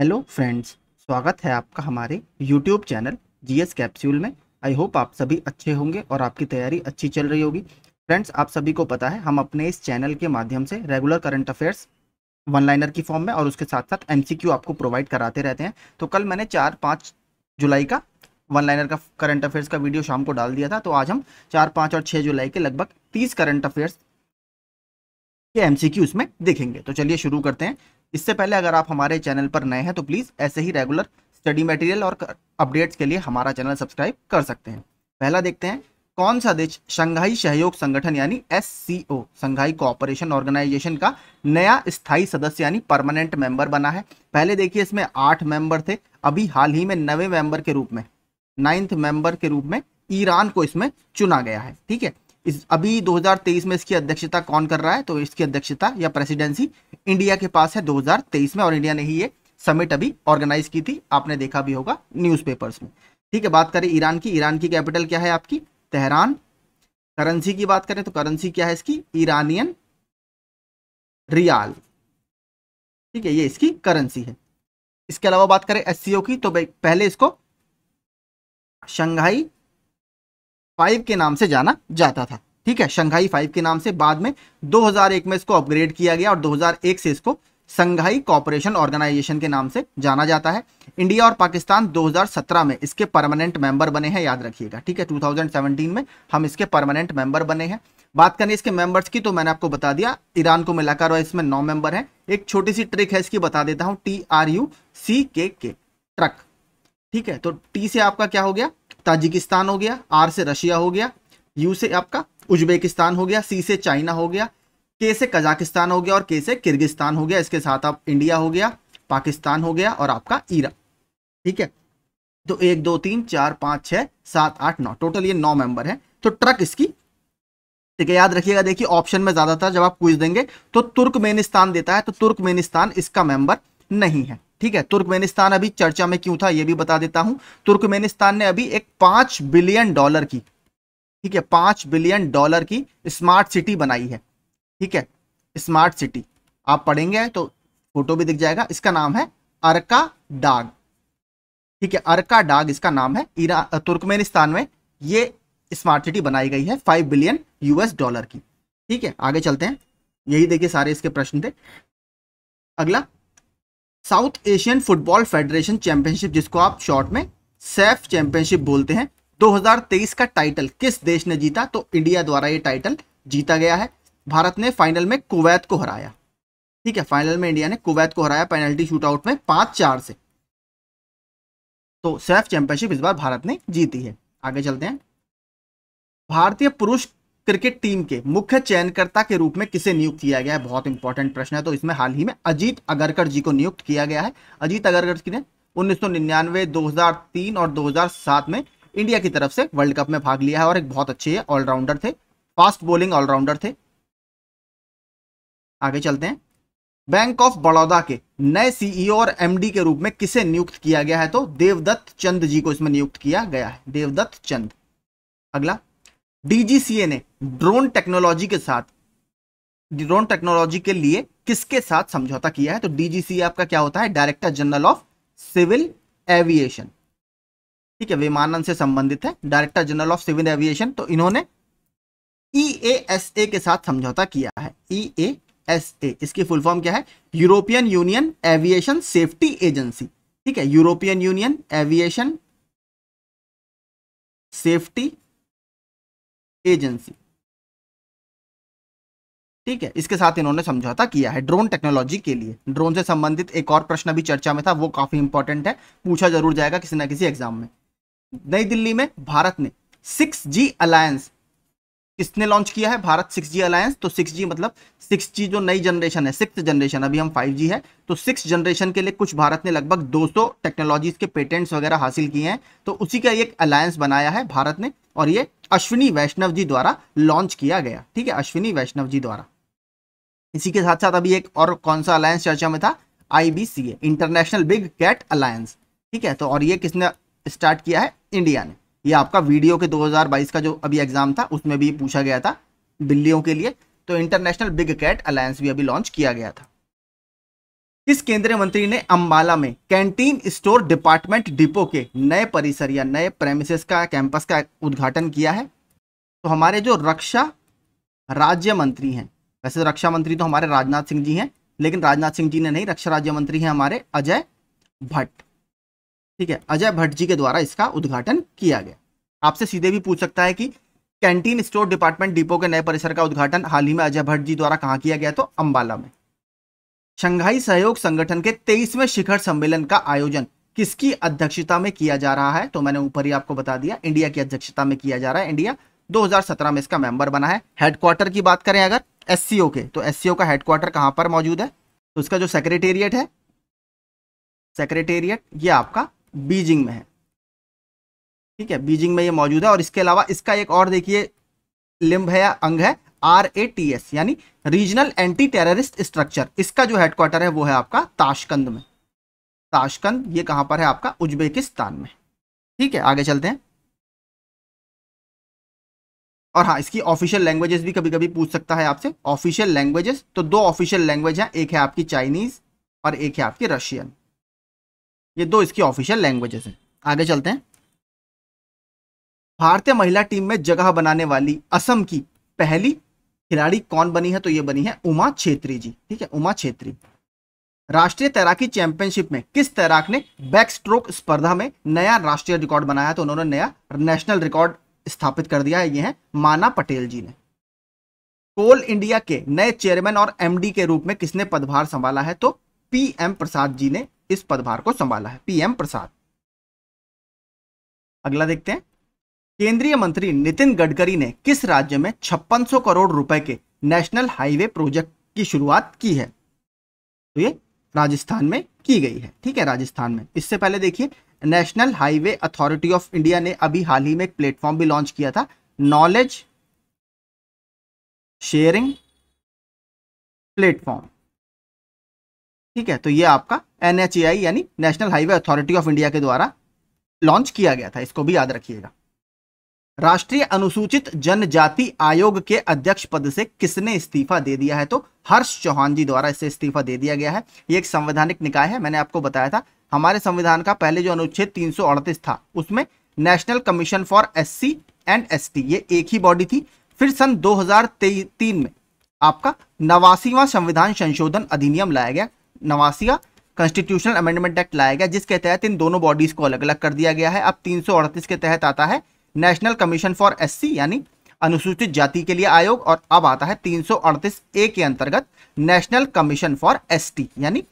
hello friends स्वागत है आपका हमारे यूट्यूब चैनल जीएस कैप्सूल में आई होप आप सभी अच्छे होंगे और आपकी तैयारी अच्छी चल रही होगी फ्रेंड्स आप सभी को पता है हम अपने इस चैनल के माध्यम से regular current affairs one liner की फॉर्म में और उसके साथ साथ एमसीक्यू आपको प्रोवाइड कराते रहते हैं तो कल मैंने चार पाँच जुलाई का वन लाइनर का करंट अफेयर्स का वीडियो शाम को डाल दिया था तो आज हम चार पाँच और छः जुलाई के लगभग तीस करंट अफेयर्स के एमसीक्यू इसमें देखेंगे तो चलिए शुरू करते हैं इससे पहले अगर आप हमारे चैनल पर नए हैं तो प्लीज़ ऐसे ही रेगुलर स्टडी मटेरियल और अपडेट्स के लिए हमारा चैनल सब्सक्राइब कर सकते हैं पहला देखते हैं कौन सा देश शंघाई सहयोग संगठन यानी एस संघाई कोऑपरेशन ऑर्गेनाइजेशन का नया स्थायी सदस्य यानी परमानेंट मेंबर बना है पहले देखिए इसमें आठ मेंबर थे अभी हाल ही में नवे मेंबर के रूप में नाइन्थ मेंबर के रूप में ईरान को इसमें चुना गया है ठीक है इस अभी 2023 में इसकी अध्यक्षता कौन कर रहा है तो इसकी अध्यक्षता या प्रेसिडेंसी इंडिया के पास है 2023 में और इंडिया ने ही ये समिट अभी ऑर्गेनाइज की थी आपने देखा भी होगा न्यूज़पेपर्स में ठीक है बात करें ईरान की ईरान की कैपिटल क्या है आपकी तेहरान करेंसी की बात करें तो करेंसी क्या है इसकी ईरानियन रियाल ठीक है ये इसकी करेंसी है इसके अलावा बात करें एस की तो पहले इसको शंघाई फाइव के नाम से जाना जाता था ठीक है शंघाई फाइव के नाम से बाद में 2001 में इसको अपग्रेड किया गया और 2001 से इसको संघाई कॉपरेशन ऑर्गेनाइजेशन के नाम से जाना जाता है इंडिया और पाकिस्तान 2017 में इसके परमानेंट मेंबर बने हैं याद रखिएगा ठीक है 2017 में हम इसके परमानेंट मेंबर बने हैं बात करें इसके मेंबर्स की तो मैंने आपको बता दिया ईरान को मिलाकर और इसमें नौ मेंबर है एक छोटी सी ट्रिक है इसकी बता देता हूँ टी आर यू सी के के ट्रक ठीक है तो टी से आपका क्या हो गया ताजिकिस्तान हो गया आर से रशिया हो गया यू से आपका उज्बेकिस्तान हो गया सी से चाइना हो गया के से कजाकिस्तान हो गया और के से किर्गिस्तान हो गया इसके साथ आप इंडिया हो गया पाकिस्तान हो गया और आपका ईरा ठीक है तो एक दो तीन चार पांच छह सात आठ नौ टोटल ये नौ मेंबर हैं तो ट्रक इसकी ठीक है याद रखिएगा देखिए ऑप्शन में ज़्यादातर जब आप क्विज देंगे तो तुर्कमेनिस्तान देता है तो तुर्कमेनिस्तान इसका मेंबर नहीं है ठीक है तुर्कमेनिस्तान अभी चर्चा में क्यों था यह भी बता देता हूं तुर्कमेनिस्तान ने अभी एक पांच बिलियन डॉलर की ठीक है पांच बिलियन डॉलर की स्मार्ट सिटी बनाई है ठीक है स्मार्ट सिटी आप पढ़ेंगे तो फोटो भी दिख जाएगा इसका नाम है अरका डाग ठीक है अरका डाग इसका नाम है इरा तुर्कमेनिस्तान में ये स्मार्ट सिटी बनाई गई है फाइव बिलियन यूएस डॉलर की ठीक है आगे चलते हैं यही देखिए सारे इसके प्रश्न थे अगला South Asian football federation championship जिसको आप शॉर्ट में सेफ चैंपियनशिप बोलते हैं 2023 का टाइटल किस देश ने जीता तो इंडिया द्वारा ये टाइटल जीता गया है भारत ने फाइनल में कुवैत को हराया ठीक है फाइनल में इंडिया ने कुवैत को हराया पेनल्टी शूट आउट में पांच चार से तो सैफ चैंपियनशिप इस बार भारत ने जीती है आगे चलते हैं भारतीय पुरुष क्रिकेट टीम के मुख्य चयनकर्ता के रूप में किसे नियुक्त किया गया है बहुत इंपॉर्टेंट प्रश्न है तो इसमें हाल ही में अजीत अगरकर जी को नियुक्त किया गया है अजीत अगरकर जी ने 1999, 2003 और 2007 में इंडिया की तरफ से वर्ल्ड कप में भाग लिया है और एक बहुत अच्छे ऑलराउंडर थे फास्ट बॉलिंग ऑलराउंडर थे आगे चलते हैं बैंक ऑफ बड़ौदा के नए सीईओ e और एमडी के रूप में किसे नियुक्त किया गया है तो देवदत्त चंद जी को इसमें नियुक्त किया गया है देवदत्त चंद अगला डीजीसीए ने ड्रोन टेक्नोलॉजी के साथ ड्रोन टेक्नोलॉजी के लिए किसके साथ समझौता किया है तो डीजीसीए आपका क्या होता है director general of civil aviation ठीक है विमानन से संबंधित है director general of civil aviation तो इन्होंने ईएएसए e के साथ समझौता किया है ईएएसए e इसकी फुल फॉर्म क्या है European Union aviation safety agency ठीक है European Union aviation safety agency ठीक है इसके साथ इन्होंने समझौता किया है ड्रोन टेक्नोलॉजी के लिए ड्रोन से संबंधित एक और प्रश्न भी चर्चा में था वो काफी इंपॉर्टेंट है पूछा जरूर जाएगा किसी ना किसी एग्जाम में नई दिल्ली में भारत ने सिक्स जी अलायंस किसने लॉन्च किया है भारत सिक्स जी अलायंस तो सिक्स जी मतलब सिक्स जी जो नई जनरेशन है सिक्स जनरेशन अभी हम फाइव जी है तो सिक्स जनरेशन के लिए कुछ भारत ने लगभग 200 टेक्नोलॉजीज के पेटेंट्स वगैरह हासिल किए हैं तो उसी का एक अलायंस बनाया है भारत ने और ये अश्विनी वैष्णव जी द्वारा लॉन्च किया गया ठीक है अश्विनी वैष्णव जी द्वारा इसी के साथ साथ अभी एक और कौन सा अलायंस चर्चा में था a international big cat alliance ठीक है तो और ये किसने स्टार्ट किया है इंडिया ने ये आपका वीडियो के 2022 का जो अभी एग्जाम था उसमें भी पूछा गया था बिल्लियों के लिए तो इंटरनेशनल बिग कैट अलायंस भी अभी लॉन्च किया गया था इस केंद्रीय मंत्री ने अंबाला में कैंटीन स्टोर डिपार्टमेंट डिपो के नए परिसर या नए प्रेमिसेस का कैंपस का उद्घाटन किया है तो हमारे जो रक्षा राज्य मंत्री हैं वैसे तो रक्षा मंत्री तो हमारे राजनाथ सिंह जी हैं लेकिन राजनाथ सिंह जी ने नहीं रक्षा राज्य मंत्री हैं हमारे अजय भट्ट ठीक है अजय भट्ट जी के द्वारा इसका उद्घाटन किया गया आपसे सीधे भी पूछ सकता है कि कैंटीन स्टोर डिपार्टमेंट डिपो के नए परिसर का उद्घाटन हाल ही में अजय भट्ट जी द्वारा कहाँ किया गया तो अम्बाला में शंघाई सहयोग संगठन के तेईसवें शिखर सम्मेलन का आयोजन किसकी अध्यक्षता में किया जा रहा है तो मैंने ऊपर ही आपको बता दिया इंडिया की अध्यक्षता में किया जा रहा है इंडिया 2017 में इसका मेंबर बना है हेडक्वार्टर की बात करें अगर एस के तो एस का हेडक्वार्टर कहां पर मौजूद है तो उसका जो सेक्रेटेरिएट है सेक्रेटेरिएट ये आपका बीजिंग में है ठीक है बीजिंग में ये मौजूद है और इसके अलावा इसका एक और देखिए लिंब है या अंग है आर ए टी एस यानी रीजनल एंटी टेररिस्ट स्ट्रक्चर इसका जो हेडक्वार्टर है वो है आपका ताशकंद में ताशकंद ये कहां पर है आपका उज्बेकिस्तान में ठीक है आगे चलते हैं और हाँ इसकी ऑफिशियल लैंग्वेजेस भी कभी कभी पूछ सकता है आपसे ऑफिशियल लैंग्वेजेस तो दो ऑफिशियल लैंग्वेज है एक है आपकी चाइनीज और एक है आपकी रशियन ये दो इसकी ऑफिशियल लैंग्वेजेस हैं आगे चलते हैं भारतीय महिला टीम में जगह बनाने वाली असम की पहली खिलाड़ी कौन बनी है तो ये बनी है उमा छेत्री जी ठीक है उमा छेत्री राष्ट्रीय तैराकी चैंपियनशिप में किस तैराक ने बैक स्ट्रोक स्पर्धा में नया राष्ट्रीय रिकॉर्ड बनाया तो उन्होंने नया नेशनल रिकॉर्ड स्थापित कर दिया है ये है माना पटेल जी ने कोल इंडिया के नए चेयरमैन और एमडी के रूप में किसने पदभार संभाला है तो पीएम प्रसाद जी ने इस पदभार को संभाला है पीएम प्रसाद अगला देखते हैं केंद्रीय मंत्री नितिन गडकरी ने किस राज्य में छप्पन करोड़ रुपए के नेशनल हाईवे प्रोजेक्ट की शुरुआत की है तो ये राजस्थान में की गई है ठीक है राजस्थान में इससे पहले देखिए national highway authority of India ने अभी हाल ही में एक प्लेटफॉर्म भी लॉन्च किया था नॉलेज शेयरिंग प्लेटफॉर्म ठीक है तो ये आपका एन यानी national highway authority of India के द्वारा लॉन्च किया गया था इसको भी याद रखिएगा राष्ट्रीय अनुसूचित जनजाति आयोग के अध्यक्ष पद से किसने इस्तीफा दे दिया है तो हर्ष चौहान जी द्वारा इसे इस्तीफा दे दिया गया है ये एक संवैधानिक निकाय है मैंने आपको बताया था हमारे संविधान का पहले जो अनुच्छेद तीन था उसमें national commission for C and T ये एक ही बॉडी थी फिर सन दो में आपका नवासीवा संविधान संशोधन अधिनियम लाया गया नवासीवा कॉन्स्टिट्यूशनल अमेंडमेंट एक्ट लाया गया जिसके तहत इन दोनों बॉडीज़ को अलग अलग कर दिया गया है अब तीन के तहत आता है नेशनल कमीशन फॉर एस यानी अनुसूचित जाति के लिए आयोग और अब आता है तीन ए के अंतर्गत नेशनल कमीशन फॉर एस यानी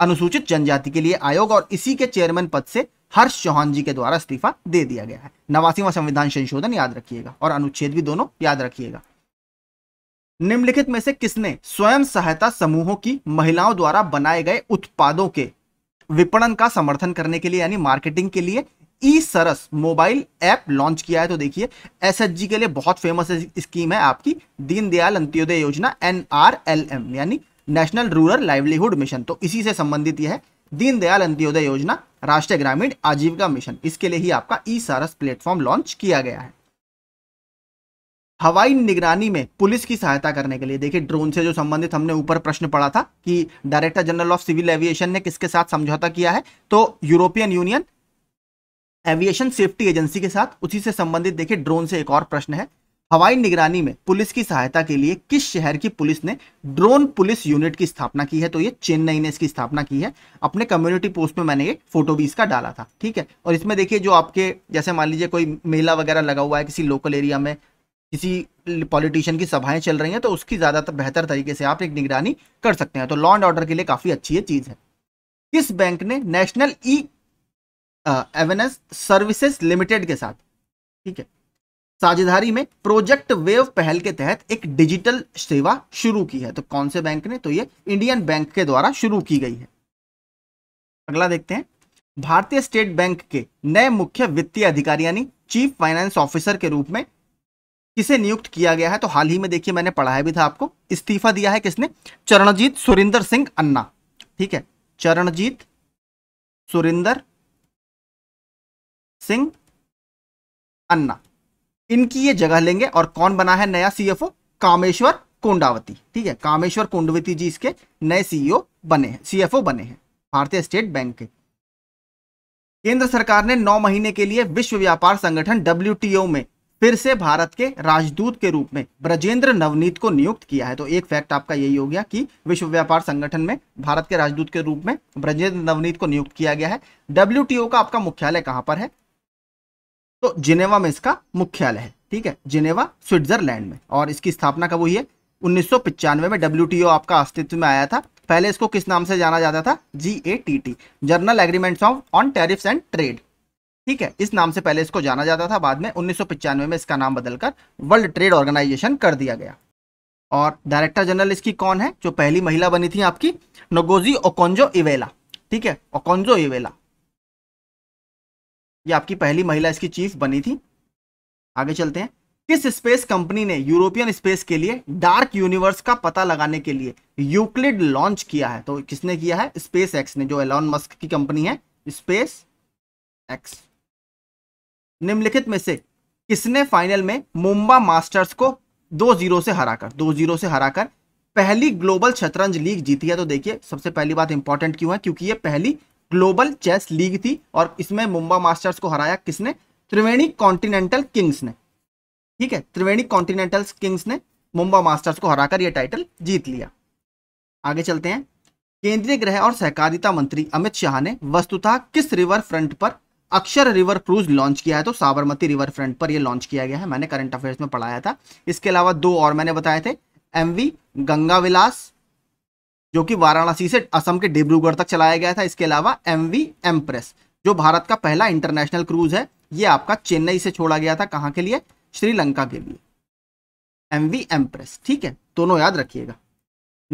अनुसूचित जनजाति के लिए आयोग और इसी के चेयरमैन पद से हर्ष चौहान जी के द्वारा इस्तीफा दे दिया गया है नवासीवा संविधान संशोधन याद रखिएगा और अनुच्छेद भी दोनों याद रखिएगा निम्नलिखित में से किसने स्वयं सहायता समूहों की महिलाओं द्वारा बनाए गए उत्पादों के विपणन का समर्थन करने के लिए यानी मार्केटिंग के लिए e Saras mobile app launch किया है तो देखिए एस के लिए बहुत फेमस स्कीम है आपकी दीनदयाल अंत्योदय योजना एन यानी नेशनल रूरल लाइवलीहुड मिशन तो इसी से संबंधित यह है दीनदयाल अंत्योदय योजना राष्ट्रीय ग्रामीण आजीविका मिशन इसके लिए ही आपका ई सारस प्लेटफॉर्म लॉन्च किया गया है हवाई निगरानी में पुलिस की सहायता करने के लिए देखिए ड्रोन से जो संबंधित हमने ऊपर प्रश्न पढ़ा था कि director general of civil aviation ने किसके साथ समझौता किया है तो European Union aviation safety agency के साथ उसी से संबंधित देखिए ड्रोन से एक और प्रश्न है हवाई निगरानी में पुलिस की सहायता के लिए किस शहर की पुलिस ने ड्रोन पुलिस यूनिट की स्थापना की है तो ये चेन्नई ने इसकी स्थापना की है अपने कम्युनिटी पोस्ट में मैंने ये फोटो भी इसका डाला था ठीक है और इसमें देखिए जो आपके जैसे मान लीजिए कोई मेला वगैरह लगा हुआ है किसी लोकल एरिया में किसी पॉलिटिशियन की सभाएं चल रही हैं तो उसकी ज़्यादातर बेहतर तरीके से आप एक निगरानी कर सकते हैं तो लॉ एंड ऑर्डर के लिए काफ़ी अच्छी है चीज़ है किस बैंक ने national e governance services limited के साथ ठीक है साझेदारी में प्रोजेक्ट वेव पहल के तहत एक डिजिटल सेवा शुरू की है तो कौन से बैंक ने तो ये इंडियन बैंक के द्वारा शुरू की गई है अगला देखते हैं भारतीय स्टेट बैंक के नए मुख्य वित्तीय अधिकारी यानी चीफ फाइनेंस ऑफिसर के रूप में किसे नियुक्त किया गया है तो हाल ही में देखिए मैंने पढ़ाया भी था आपको इस्तीफा दिया है किसने चरणजीत सुरिंदर सिंह अन्ना ठीक है चरणजीत सुरिंदर सिंह अन्ना इनकी ये जगह लेंगे और कौन बना है नया सीएफओ कामेश्वर कोंडावती ठीक है कामेश्वर कोंडवती जी इसके नए सीईओ e बने हैं सीएफओ बने हैं भारतीय स्टेट बैंक के केंद्र सरकार ने 9 महीने के लिए विश्व व्यापार संगठन डब्ल्यू में फिर से भारत के राजदूत के रूप में ब्रजेंद्र नवनीत को नियुक्त किया है तो एक फैक्ट आपका यही हो गया कि विश्व व्यापार संगठन में भारत के राजदूत के रूप में ब्रजेंद्र नवनीत को नियुक्त किया गया है डब्ल्यू का आपका मुख्यालय कहां पर है तो जिनेवा में इसका मुख्यालय है ठीक है जिनेवा स्विट्जरलैंड में और इसकी स्थापना कब हुई है उन्नीस में डब्ल्यू आपका अस्तित्व में आया था पहले इसको किस नाम से जाना जाता था G A T T general agreements of on tariffs and trade ठीक है इस नाम से पहले इसको जाना जाता था बाद में उन्नीस में इसका नाम बदलकर वर्ल्ड ट्रेड ऑर्गेनाइजेशन कर दिया गया और डायरेक्टर जनरल इसकी कौन है जो पहली महिला बनी थी आपकी नगोजी ओकोंजो इवेला ठीक है ओकोंजो इवेला ये आपकी पहली महिला इसकी चीफ बनी थी आगे चलते हैं किस स्पेस कंपनी ने यूरोपियन स्पेस के लिए डार्क यूनिवर्स का पता लगाने के लिए यूक्लिड लॉन्च किया है तो किसने किया है स्पेस एक्स ने जो एलॉन मस्क की कंपनी है स्पेस एक्स निम्नलिखित में से किसने फाइनल में मुंबा मास्टर्स को दो जीरो से हराकर दो जीरो से हराकर पहली ग्लोबल शतरंज लीग जीती है तो देखिए सबसे पहली बात इंपॉर्टेंट क्यों है क्योंकि ये पहली ग्लोबल चेस लीग थी और इसमें मुंबा मास्टर्स को हराया किसने त्रिवेणी कॉन्टिनेंटल किंग्स ने ठीक है त्रिवेणी कॉन्टिनेंटल किंग्स ने मुंबा मास्टर्स को हराकर यह टाइटल जीत लिया आगे चलते हैं केंद्रीय गृह और सहकारिता मंत्री अमित शाह ने वस्तुतः किस रिवर फ्रंट पर अक्षर रिवर क्रूज लॉन्च किया है तो साबरमती रिवर फ्रंट पर ये लॉन्च किया गया है मैंने करंट अफेयर्स में पढ़ाया था इसके अलावा दो और मैंने बताए थे एमवी गंगा विलास जो कि वाराणसी से असम के डिब्रूगढ़ तक चलाया गया था इसके अलावा एम वी एम्प्रेस जो भारत का पहला इंटरनेशनल क्रूज है ये आपका चेन्नई से छोड़ा गया था कहाँ के लिए श्रीलंका के लिए एम वी एम्प्रेस ठीक है दोनों याद रखिएगा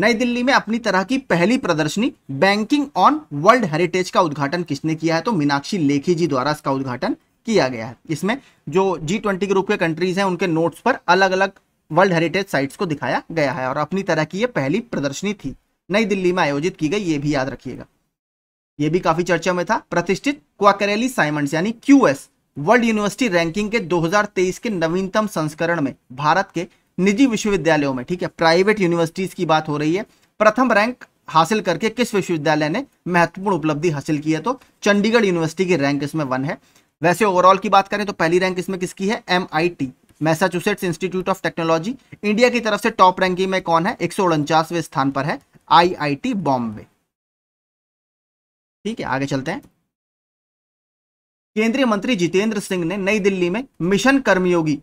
नई दिल्ली में अपनी तरह की पहली प्रदर्शनी बैंकिंग ऑन वर्ल्ड हेरिटेज का उद्घाटन किसने किया है तो मीनाक्षी लेखी जी द्वारा इसका उद्घाटन किया गया है इसमें जो जी ट्वेंटी ग्रुप के कंट्रीज हैं उनके नोट्स पर अलग अलग वर्ल्ड हेरिटेज साइट्स को दिखाया गया है और अपनी तरह की ये पहली प्रदर्शनी थी नई दिल्ली में आयोजित की गई ये भी याद रखिएगा ये भी काफी चर्चा में था प्रतिष्ठित क्वाकरेली साइमंड्स यानी क्यूएस वर्ल्ड यूनिवर्सिटी रैंकिंग के 2023 के नवीनतम संस्करण में भारत के निजी विश्वविद्यालयों में ठीक है प्राइवेट यूनिवर्सिटीज की बात हो रही है प्रथम रैंक हासिल करके किस विश्वविद्यालय ने महत्वपूर्ण उपलब्धि हासिल की है तो चंडीगढ़ यूनिवर्सिटी की रैंक इसमें वन है वैसे ओवरऑल की बात करें तो पहली रैंक इसमें किसकी है M Massachusetts institute of technology India की तरफ से टॉप रैंकिंग में कौन है एक स्थान पर है आईआईटी बॉम्बे ठीक है आगे चलते हैं केंद्रीय मंत्री जितेंद्र सिंह ने नई दिल्ली में मिशन कर्मयोगी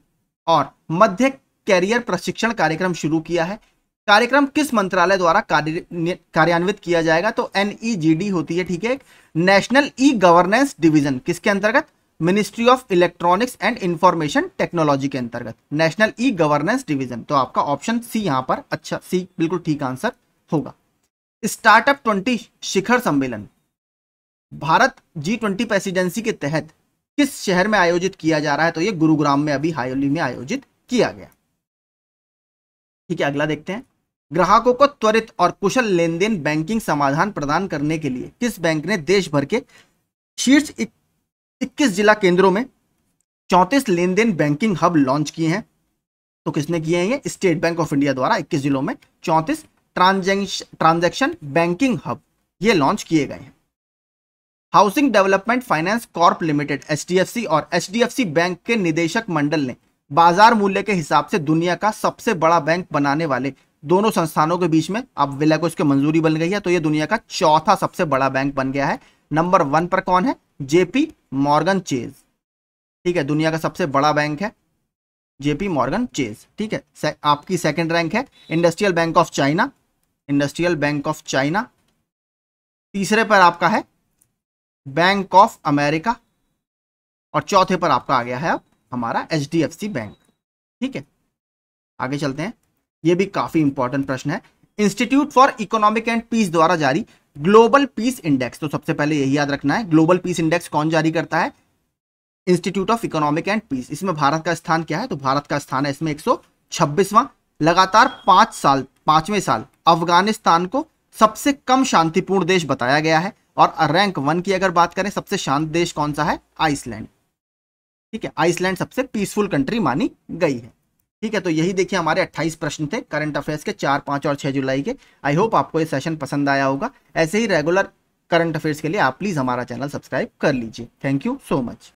और मध्य कैरियर प्रशिक्षण कार्यक्रम शुरू किया है कार्यक्रम किस मंत्रालय द्वारा कार्यान्वित किया जाएगा तो एनईजीडी e होती है ठीक है नेशनल ई गवर्नेंस डिवीजन किसके अंतर्गत ministry of electronics and information technology के अंतर्गत नेशनल ई गवर्नेंस डिवीजन तो आपका ऑप्शन सी यहां पर अच्छा सी बिल्कुल ठीक आंसर होगा स्टार्टअप ट्वेंटी शिखर सम्मेलन भारत जी ट्वेंटी प्रेसिडेंसी के तहत किस शहर में आयोजित किया जा रहा है तो ये गुरुग्राम में अभी हायोली में आयोजित किया गया ठीक है अगला देखते हैं ग्राहकों को त्वरित और कुशल लेन देन बैंकिंग समाधान प्रदान करने के लिए किस बैंक ने देश भर के शीर्ष इक्कीस जिला केंद्रों में चौंतीस लेन देन बैंकिंग हब लॉन्च किए हैं तो किसने किए हैं ये स्टेट बैंक ऑफ इंडिया द्वारा 21 जिलों में चौंतीस ट्रांजेक्शन बैंकिंग हब ये लॉन्च किए गए हैं housing development finance corp limited H और एच बैंक के निदेशक मंडल ने बाजार मूल्य के हिसाब से दुनिया का सबसे बड़ा बैंक बनाने वाले दोनों संस्थानों के बीच में अब विलय को इसकी मंजूरी बन गई है तो ये दुनिया का चौथा सबसे बड़ा बैंक बन गया है नंबर वन पर कौन है जेपी मॉर्गन चेज ठीक है दुनिया का सबसे बड़ा बैंक है जेपी मॉर्गन चेज ठीक है से, आपकी सेकंड रैंक है industrial bank of China industrial bank of China तीसरे पर आपका है बैंक ऑफ अमेरिका और चौथे पर आपका आ गया है अब हमारा एच बैंक ठीक है आगे चलते हैं ये भी काफी इंपॉर्टेंट प्रश्न है institute for economic and peace द्वारा जारी ग्लोबल पीस इंडेक्स तो सबसे पहले यही याद रखना है ग्लोबल पीस इंडेक्स कौन जारी करता है institute of economic and peace इसमें भारत का स्थान क्या है तो भारत का स्थान है इसमें एक लगातार पांच साल पांचवें साल अफगानिस्तान को सबसे कम शांतिपूर्ण देश बताया गया है और रैंक वन की अगर बात करें सबसे शांत देश कौन सा है आइसलैंड ठीक है आइसलैंड सबसे पीसफुल कंट्री मानी गई है ठीक है तो यही देखिए हमारे 28 प्रश्न थे करंट अफेयर्स के चार पांच और छह जुलाई के आई होप आपको ये सेशन पसंद आया होगा ऐसे ही रेगुलर करंट अफेयर्स के लिए आप प्लीज़ हमारा चैनल सब्सक्राइब कर लीजिए थैंक यू सो मच